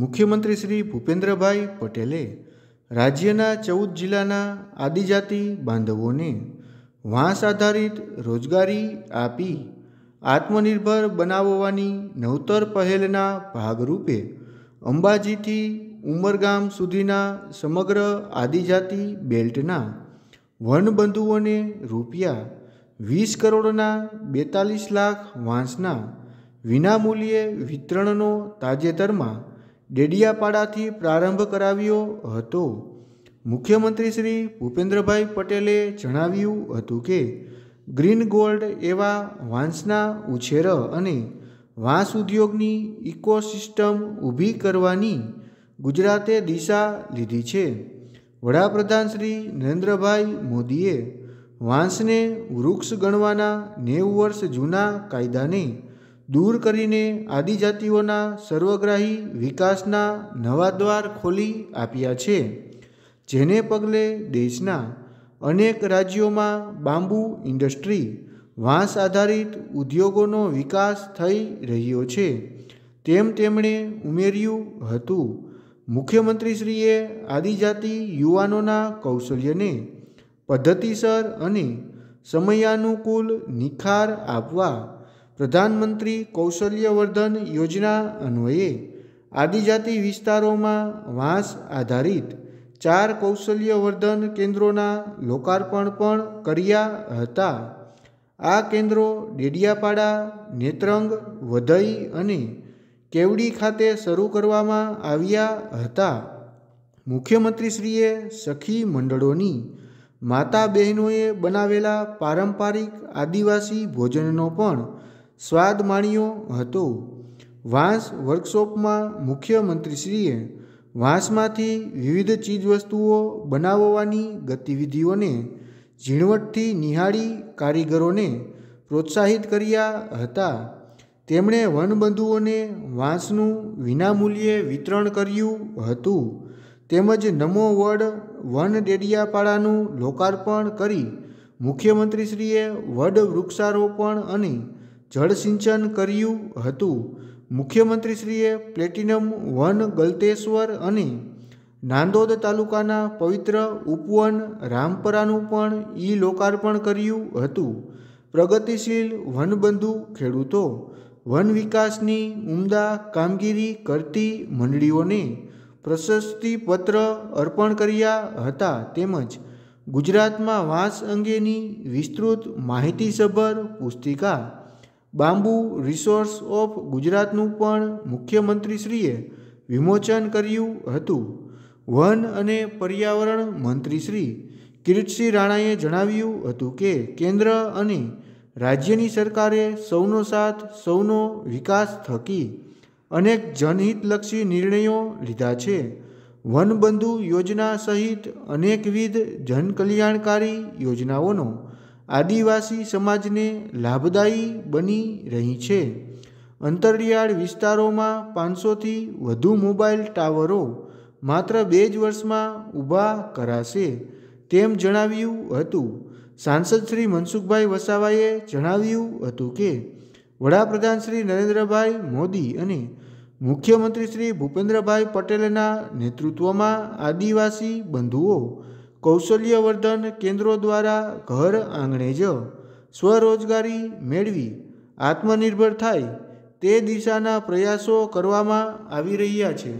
મુખ્યમંત્રી શ્રી ભૂપેન્દ્રભાઈ પટેલે રાજ્યના ચૌદ જિલ્લાના આદિજાતિ બાંધવોને વાંસ આધારિત રોજગારી આપી આત્મનિર્ભર બનાવવાની નવતર પહેલના ભાગરૂપે અંબાજીથી ઉમરગામ સુધીના સમગ્ર આદિજાતિ બેલ્ટના વનબંધુઓને રૂપિયા વીસ કરોડના બેતાલીસ લાખ વાંસના વિનામૂલ્યે વિતરણનો તાજેતરમાં ડેડિયાપાડાથી પ્રારંભ કરાવ્યો હતો મુખ્યમંત્રી શ્રી ભૂપેન્દ્રભાઈ પટેલે જણાવ્યું હતું કે ગ્રીન ગોલ્ડ એવા વાંસના ઉછેર અને વાંસ ઉદ્યોગની ઇકોસિસ્ટમ ઊભી કરવાની ગુજરાતે દિશા લીધી છે વડાપ્રધાન શ્રી નરેન્દ્રભાઈ મોદીએ વાંસને વૃક્ષ ગણવાના નેવું વર્ષ જૂના કાયદાને દૂર કરીને આદિજાતિઓના સર્વગ્રાહી વિકાસના નવા દ્વાર ખોલી આપ્યા છે જેને પગલે દેશના અનેક રાજ્યોમાં બાંબુ ઇન્ડસ્ટ્રી વાંસ આધારિત ઉદ્યોગોનો વિકાસ થઈ રહ્યો છે તેમ તેમણે ઉમેર્યું હતું મુખ્યમંત્રીશ્રીએ આદિજાતિ યુવાનોના કૌશલ્યને પદ્ધતિસર અને સમયાનુકૂળ નિખાર આપવા પ્રધાનમંત્રી કૌશલ્યવર્ધન યોજના અન્વયે આદિજાતિ વિસ્તારોમાં વાંસ આધારિત ચાર કૌશલ્યવર્ધન કેન્દ્રોના લોકાર્પણ પણ કર્યા હતા આ કેન્દ્રો ડેડિયાપાડા નેત્રંગ વધઈ અને કેવડી ખાતે શરૂ કરવામાં આવ્યા હતા મુખ્યમંત્રીશ્રીએ સખી મંડળોની માતા બહેનોએ બનાવેલા પારંપરિક આદિવાસી ભોજનનો પણ સ્વાદ માણ્યો હતો વાંસ વર્કશોપમાં મુખ્યમંત્રીશ્રીએ વાંસમાંથી વિવિધ ચીજવસ્તુઓ બનાવવાની ગતિવિધિઓને ઝીણવટથી નિહાળી કારીગરોને પ્રોત્સાહિત કર્યા હતા તેમણે વનબંધુઓને વાંસનું વિનામૂલ્યે વિતરણ કર્યું હતું તેમજ નમો વડ વન ડેડિયાપાડાનું લોકાર્પણ કરી મુખ્યમંત્રીશ્રીએ વડ વૃક્ષારોપણ અને જળસિંચન કર્યું હતું મુખ્યમંત્રીશ્રીએ પ્લેટિનમ વન ગલતેશ્વર અને નાંદોદ તાલુકાના પવિત્ર ઉપવન રામપરાનું પણ ઈ લોકાર્પણ કર્યું હતું પ્રગતિશીલ વનબંધુ ખેડૂતો વન વિકાસની ઉમદા કામગીરી કરતી મંડળીઓને પ્રશસ્તિપત્ર અર્પણ કર્યા હતા તેમજ ગુજરાતમાં વાંસ અંગેની વિસ્તૃત માહિતીસભર પુસ્તિકા બાંબુ રિસોર્સ ઓફ ગુજરાતનું પણ મુખ્યમંત્રીશ્રીએ વિમોચન કર્યું હતું વન અને પર્યાવરણ મંત્રીશ્રી કિરીટસિંહ રાણાએ જણાવ્યું હતું કે કેન્દ્ર અને રાજ્યની સરકારે સૌનો સાથ સૌનો વિકાસ થકી અનેક જનહિતલક્ષી નિર્ણયો લીધા છે વનબંધુ યોજના સહિત અનેકવિધ જનકલ્યાણકારી યોજનાઓનો આદિવાસી સમાજને લાભદાયી બની રહી છે અંતરિયાળ વિસ્તારોમાં પાંચસોથી વધુ મોબાઈલ ટાવરો માત્ર બે જ વર્ષમાં ઊભા કરાશે તેમ જણાવ્યું હતું સાંસદ શ્રી મનસુખભાઈ વસાવાએ જણાવ્યું હતું કે વડાપ્રધાન શ્રી નરેન્દ્રભાઈ મોદી અને મુખ્યમંત્રી શ્રી ભૂપેન્દ્રભાઈ પટેલના નેતૃત્વમાં આદિવાસી બંધુઓ કૌશલ્યવર્ધન કેન્દ્રો દ્વારા ઘર આંગણે જ સ્વરોજગારી મેળવી આત્મનિર્ભર થાય તે દિશાના પ્રયાસો કરવામાં આવી રહ્યા છે